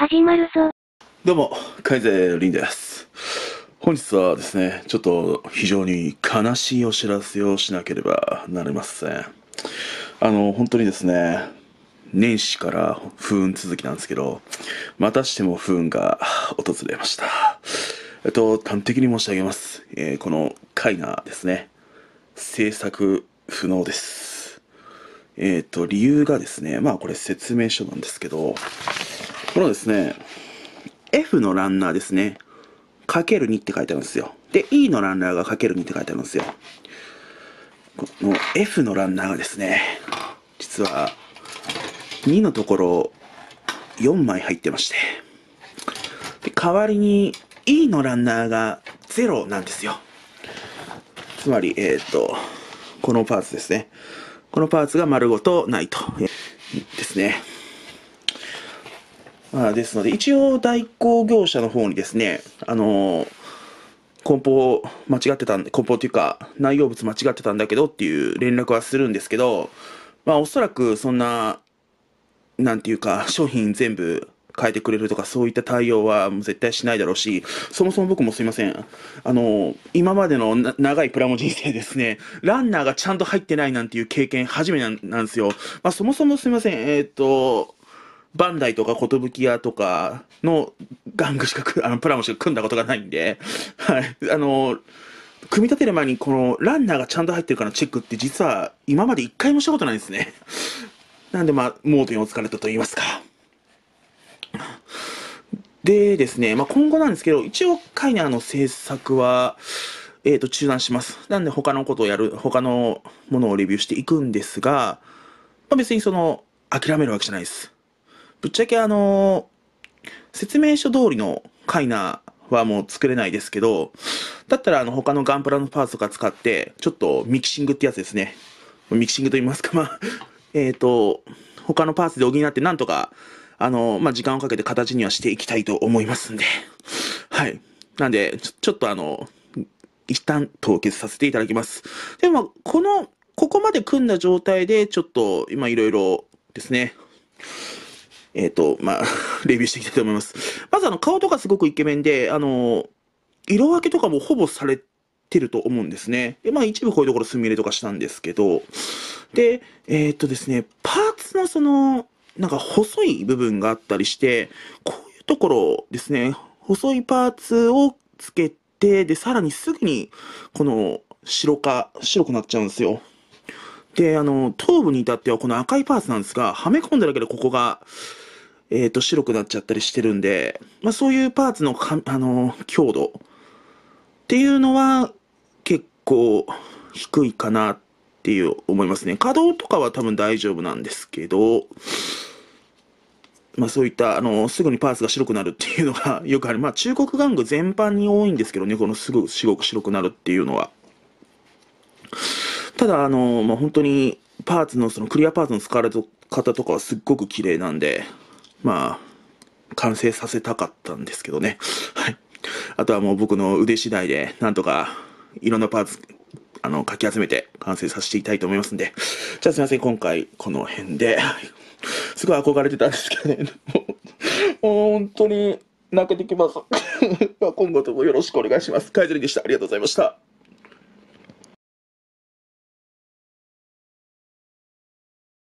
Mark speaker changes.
Speaker 1: 始まるぞ。どうも、カイゼリンです。本日はですね、ちょっと非常に悲しいお知らせをしなければなりません。あの、本当にですね、年始から不運続きなんですけど、またしても不運が訪れました。えっと、端的に申し上げます。えー、この絵画ですね、制作不能です。えっ、ー、と、理由がですね、まあこれ説明書なんですけど、このですね、F のランナーですね、かける2って書いてあるんですよ。で、E のランナーがかける2って書いてあるんですよ。この F のランナーがですね、実は2のところ4枚入ってまして、で代わりに E のランナーが0なんですよ。つまり、えっ、ー、と、このパーツですね。このパーツが丸ごとないと。ですね。まあ、ですので、一応代行業者の方にですね、あのー、梱包間違ってたんで、梱包というか、内容物間違ってたんだけどっていう連絡はするんですけど、まあおそらくそんな、なんていうか、商品全部変えてくれるとかそういった対応は絶対しないだろうし、そもそも僕もすいません。あの、今までの長いプラモ人生ですね、ランナーがちゃんと入ってないなんていう経験初めなんなんですよ。まあそもそもすいません、えっ、ー、と、バンダイとかコトブキヤとかの玩具しか、あの、プラモしか組んだことがないんで、はい、あの、組み立てる前にこのランナーがちゃんと入ってるかのチェックって実は今まで一回もしたことないんですね。なんでまあ、盲点をつかれたと言いますか。でですね、まあ、今後なんですけど、一応カイナの制作は、えっ、ー、と、中断します。なんで他のことをやる、他のものをレビューしていくんですが、まあ、別にその、諦めるわけじゃないです。ぶっちゃけあの説明書通りのカイナはもう作れないですけど、だったらあの他のガンプラのパーツとか使って、ちょっとミキシングってやつですね。ミキシングと言いますか、まあえっと、他のパーツで補ってなんとかあの、まあ、時間をかけて形にはしていきたいと思いますんで、はい。なんで、ちょちょっとあの、一旦凍結させていただきます。でも、この、ここまで組んだ状態で、ちょっと今いろいろですね、えっ、ー、と、まあ、レビューしていきたいと思います。まずあの、顔とかすごくイケメンで、あの、色分けとかもほぼされてると思うんですね。で、まあ一部こういうところ墨入れとかしたんですけど、で、えっ、ー、とですね、パーツのその、なんか細い部分があったりして、こういうところですね、細いパーツをつけて、で、さらにすぐに、この白か、白くなっちゃうんですよ。で、あの、頭部に至ってはこの赤いパーツなんですが、はめ込んだだけでここが、えっ、ー、と、白くなっちゃったりしてるんで、まあそういうパーツのか、あの、強度っていうのは結構低いかなっていう思いますね。稼働とかは多分大丈夫なんですけど、まあ、そういった、あの、すぐにパーツが白くなるっていうのが よくある。まあ、中国玩具全般に多いんですけどね、このすぐ白くなるっていうのは。ただ、あの、まあ、本当に、パーツの、そのクリアパーツの使われ方とかはすっごく綺麗なんで、まあ、完成させたかったんですけどね。はい。あとはもう僕の腕次第で、なんとか、いろんなパーツ、あの、かき集めて完成させていきたいと思いますんで。じゃあすいません、今回この辺で。すごい憧れてたんですけどね。もう本当に泣けてきます。今後ともよろしくお願いします。カイゼリでした。ありがとうございました。